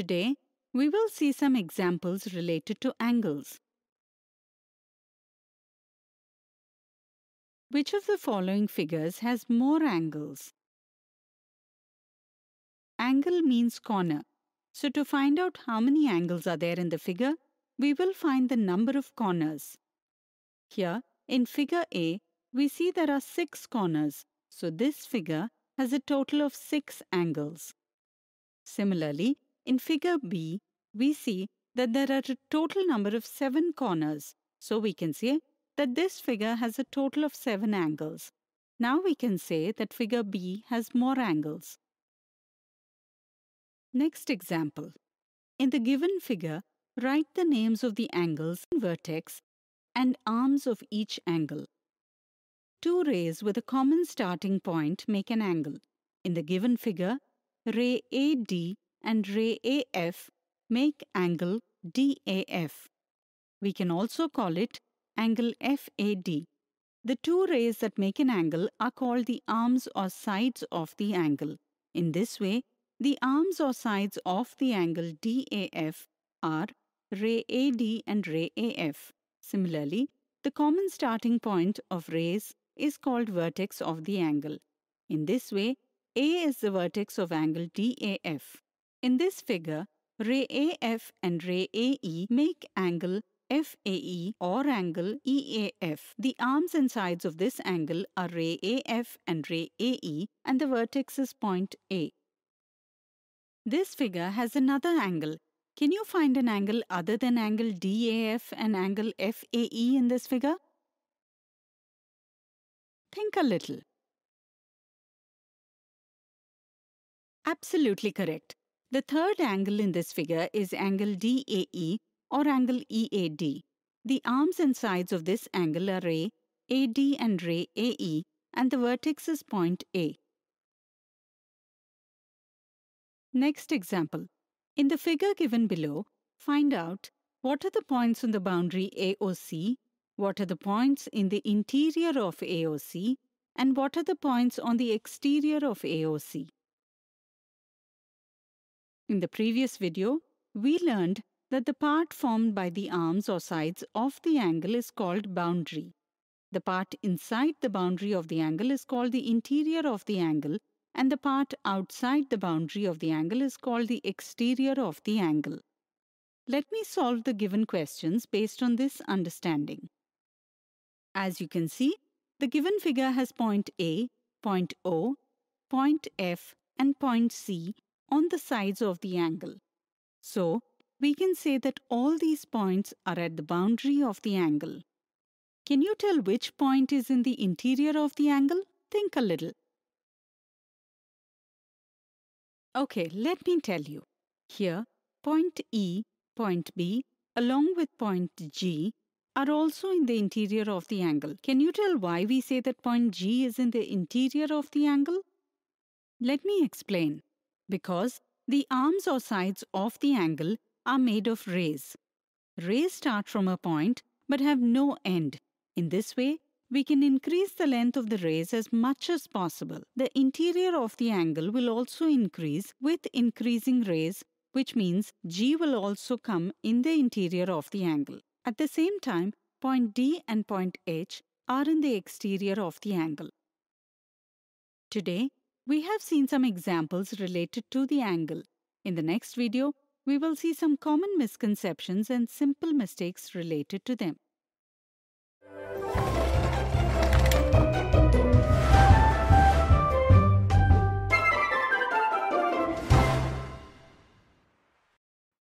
Today, we will see some examples related to angles. Which of the following figures has more angles? Angle means corner. So to find out how many angles are there in the figure, we will find the number of corners. Here, in figure A, we see there are six corners, so this figure has a total of six angles. Similarly, in figure B, we see that there are a total number of seven corners. So we can say that this figure has a total of seven angles. Now we can say that figure B has more angles. Next example. In the given figure, write the names of the angles and vertex and arms of each angle. Two rays with a common starting point make an angle. In the given figure, ray AD and ray AF make angle DAF. We can also call it angle FAD. The two rays that make an angle are called the arms or sides of the angle. In this way, the arms or sides of the angle DAF are ray AD and ray AF. Similarly, the common starting point of rays is called vertex of the angle. In this way, A is the vertex of angle DAF. In this figure, ray AF and ray AE make angle FAE or angle EAF. The arms and sides of this angle are ray AF and ray AE and the vertex is point A. This figure has another angle. Can you find an angle other than angle DAF and angle FAE in this figure? Think a little. Absolutely correct. The third angle in this figure is angle DAE or angle EAD. The arms and sides of this angle are ray AD and ray AE and the vertex is point A. Next example. In the figure given below, find out what are the points on the boundary AOC, what are the points in the interior of AOC, and what are the points on the exterior of AOC. In the previous video, we learned that the part formed by the arms or sides of the angle is called boundary. The part inside the boundary of the angle is called the interior of the angle and the part outside the boundary of the angle is called the exterior of the angle. Let me solve the given questions based on this understanding. As you can see, the given figure has point A, point O, point F and point C on the sides of the angle. So, we can say that all these points are at the boundary of the angle. Can you tell which point is in the interior of the angle? Think a little. Okay, let me tell you. Here, point E, point B, along with point G, are also in the interior of the angle. Can you tell why we say that point G is in the interior of the angle? Let me explain because the arms or sides of the angle are made of rays. Rays start from a point but have no end. In this way, we can increase the length of the rays as much as possible. The interior of the angle will also increase with increasing rays, which means G will also come in the interior of the angle. At the same time, point D and point H are in the exterior of the angle. Today, we have seen some examples related to the angle. In the next video, we will see some common misconceptions and simple mistakes related to them.